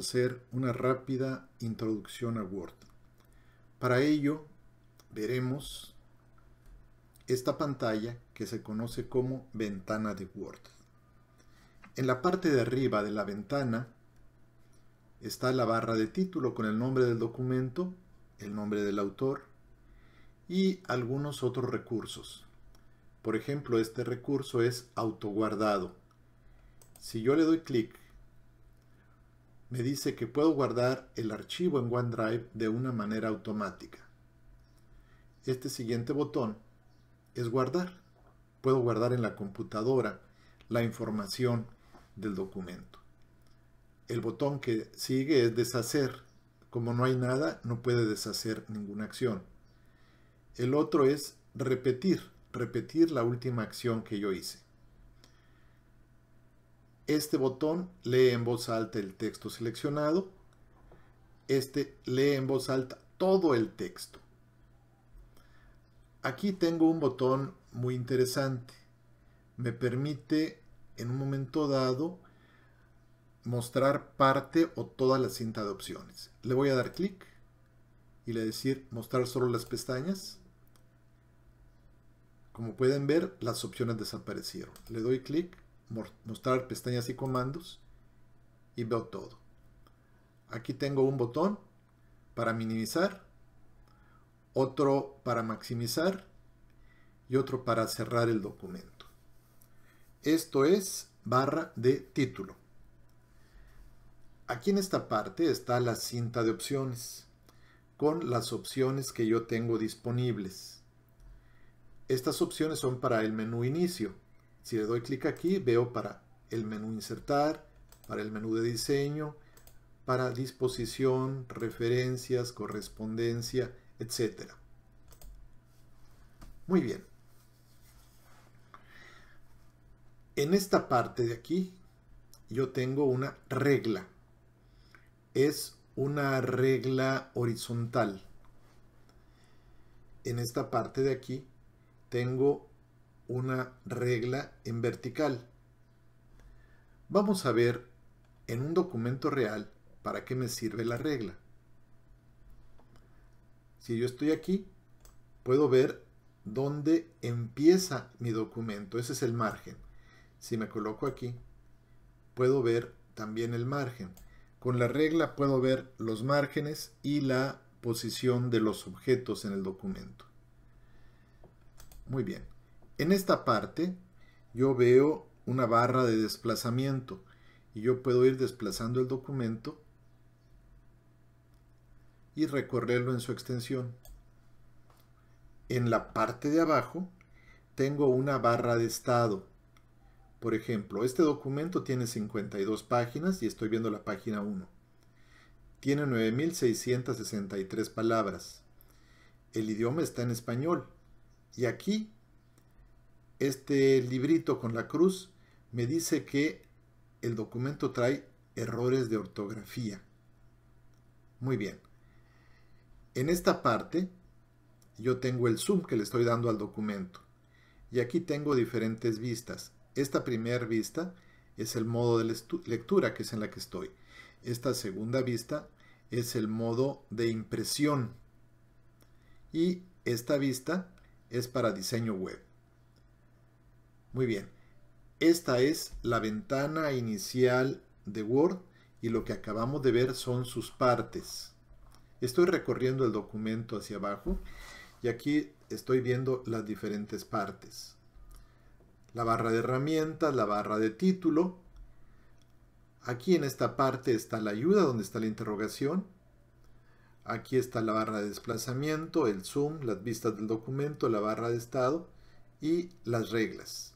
hacer una rápida introducción a Word. Para ello, veremos esta pantalla que se conoce como ventana de Word. En la parte de arriba de la ventana está la barra de título con el nombre del documento, el nombre del autor y algunos otros recursos. Por ejemplo, este recurso es autoguardado. Si yo le doy clic me dice que puedo guardar el archivo en OneDrive de una manera automática. Este siguiente botón es guardar. Puedo guardar en la computadora la información del documento. El botón que sigue es deshacer. Como no hay nada, no puede deshacer ninguna acción. El otro es repetir, repetir la última acción que yo hice. Este botón lee en voz alta el texto seleccionado. Este lee en voz alta todo el texto. Aquí tengo un botón muy interesante. Me permite en un momento dado mostrar parte o toda la cinta de opciones. Le voy a dar clic y le decir mostrar solo las pestañas. Como pueden ver, las opciones desaparecieron. Le doy clic mostrar pestañas y comandos y veo todo. Aquí tengo un botón para minimizar, otro para maximizar y otro para cerrar el documento. Esto es barra de título. Aquí en esta parte está la cinta de opciones con las opciones que yo tengo disponibles. Estas opciones son para el menú inicio si le doy clic aquí, veo para el menú insertar, para el menú de diseño, para disposición, referencias, correspondencia, etc. Muy bien. En esta parte de aquí yo tengo una regla. Es una regla horizontal. En esta parte de aquí tengo una regla en vertical. Vamos a ver en un documento real para qué me sirve la regla. Si yo estoy aquí, puedo ver dónde empieza mi documento. Ese es el margen. Si me coloco aquí, puedo ver también el margen. Con la regla puedo ver los márgenes y la posición de los objetos en el documento. Muy bien. En esta parte yo veo una barra de desplazamiento y yo puedo ir desplazando el documento y recorrerlo en su extensión. En la parte de abajo tengo una barra de estado. Por ejemplo, este documento tiene 52 páginas y estoy viendo la página 1. Tiene 9.663 palabras. El idioma está en español. Y aquí este librito con la cruz me dice que el documento trae errores de ortografía. Muy bien. En esta parte yo tengo el zoom que le estoy dando al documento. Y aquí tengo diferentes vistas. Esta primera vista es el modo de lectura que es en la que estoy. Esta segunda vista es el modo de impresión. Y esta vista es para diseño web. Muy bien. Esta es la ventana inicial de Word y lo que acabamos de ver son sus partes. Estoy recorriendo el documento hacia abajo y aquí estoy viendo las diferentes partes. La barra de herramientas, la barra de título. Aquí en esta parte está la ayuda donde está la interrogación. Aquí está la barra de desplazamiento, el zoom, las vistas del documento, la barra de estado y las reglas.